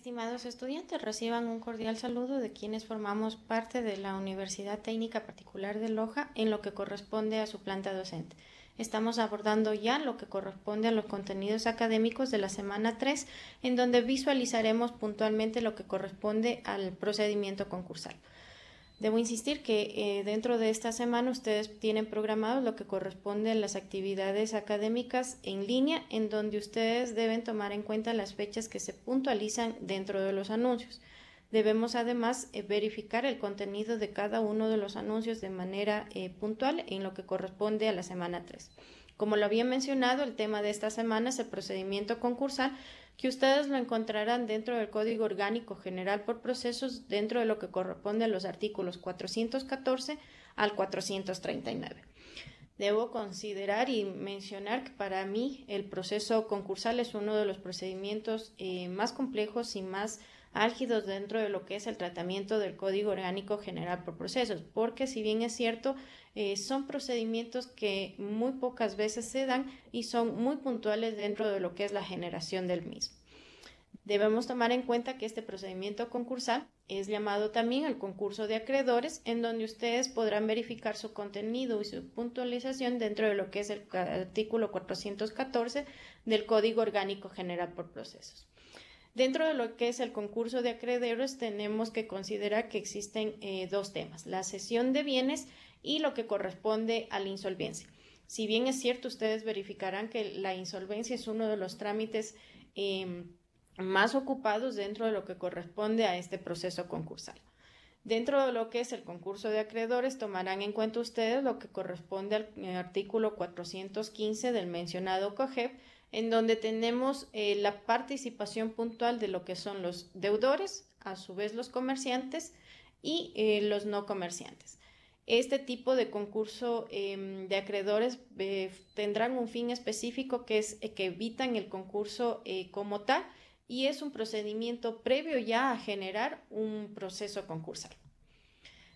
Estimados estudiantes, reciban un cordial saludo de quienes formamos parte de la Universidad Técnica Particular de Loja en lo que corresponde a su planta docente. Estamos abordando ya lo que corresponde a los contenidos académicos de la semana 3, en donde visualizaremos puntualmente lo que corresponde al procedimiento concursal. Debo insistir que eh, dentro de esta semana ustedes tienen programados lo que corresponde a las actividades académicas en línea, en donde ustedes deben tomar en cuenta las fechas que se puntualizan dentro de los anuncios. Debemos además eh, verificar el contenido de cada uno de los anuncios de manera eh, puntual en lo que corresponde a la semana 3. Como lo había mencionado, el tema de esta semana es el procedimiento concursal, que ustedes lo encontrarán dentro del Código Orgánico General por Procesos, dentro de lo que corresponde a los artículos 414 al 439. Debo considerar y mencionar que para mí el proceso concursal es uno de los procedimientos eh, más complejos y más álgidos dentro de lo que es el tratamiento del Código Orgánico General por Procesos, porque si bien es cierto, eh, son procedimientos que muy pocas veces se dan y son muy puntuales dentro de lo que es la generación del mismo. Debemos tomar en cuenta que este procedimiento concursal es llamado también el concurso de acreedores, en donde ustedes podrán verificar su contenido y su puntualización dentro de lo que es el artículo 414 del Código Orgánico General por Procesos. Dentro de lo que es el concurso de acreedores tenemos que considerar que existen eh, dos temas, la cesión de bienes y lo que corresponde a la insolvencia. Si bien es cierto, ustedes verificarán que la insolvencia es uno de los trámites em, más ocupados dentro de lo que corresponde a este proceso concursal. Dentro de lo que es el concurso de acreedores, tomarán en cuenta ustedes lo que corresponde al eh, artículo 415 del mencionado COGEP, en donde tenemos eh, la participación puntual de lo que son los deudores, a su vez los comerciantes y eh, los no comerciantes. Este tipo de concurso em, de acreedores tendrán un fin específico que es que evitan el concurso como tal y es un procedimiento previo ya a generar un proceso concursal.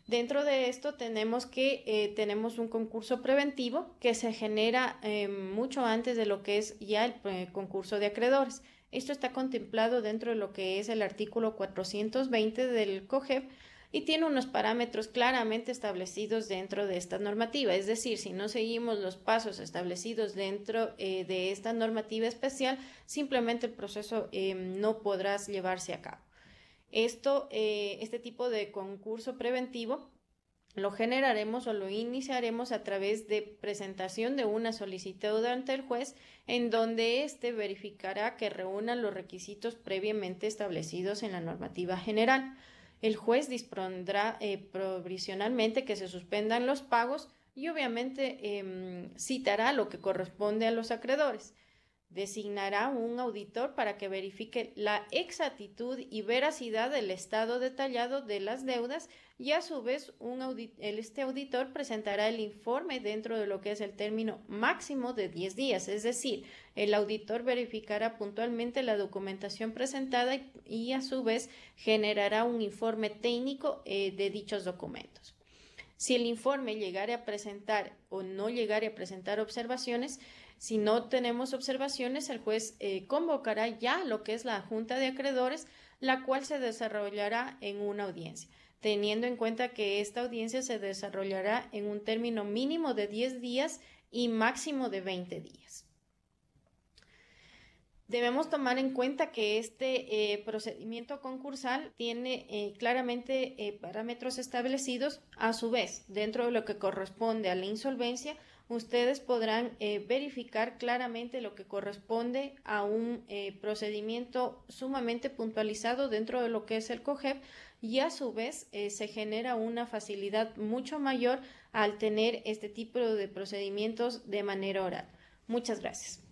Dentro de esto tenemos que eh, tenemos un concurso preventivo que se genera eh, mucho antes de lo que es ya el eh, concurso de acreedores. Esto está contemplado dentro de lo que es el artículo 420 del COGEP, y tiene unos parámetros claramente establecidos dentro de esta normativa. Es decir, si no seguimos los pasos establecidos dentro eh, de esta normativa especial, simplemente el proceso em, no podrá llevarse a cabo. Eh, este tipo de concurso preventivo lo generaremos o lo iniciaremos a través de presentación de una solicitud ante el juez en donde éste verificará que reúna los requisitos previamente establecidos en la normativa general. El juez dispondrá eh, provisionalmente que se suspendan los pagos y obviamente em, citará lo que corresponde a los acreedores. Designará un auditor para que verifique la exactitud y veracidad del estado detallado de las deudas y a su vez este auditor presentará el informe dentro de lo que es el término máximo de 10 días, es decir, el auditor verificará puntualmente la documentación presentada y, a su vez generará un informe técnico eh, de dichos documentos. Si el informe llegare a presentar o no llegare a presentar observaciones, si no tenemos observaciones, el juez eh, convocará ya lo que es la Junta de Acreedores, la cual se desarrollará en una audiencia, teniendo en cuenta que esta audiencia se desarrollará en un término mínimo de 10 días y máximo de 20 días. Debemos tomar en cuenta que este eh, procedimiento concursal tiene eh, claramente eh, parámetros establecidos. A su vez, dentro de lo que corresponde a la insolvencia, ustedes podrán verificar claramente lo que corresponde a un procedimiento sumamente puntualizado dentro de lo que es el COGEP y a su vez se genera una facilidad mucho mayor al tener este tipo de procedimientos de manera oral. Muchas gracias.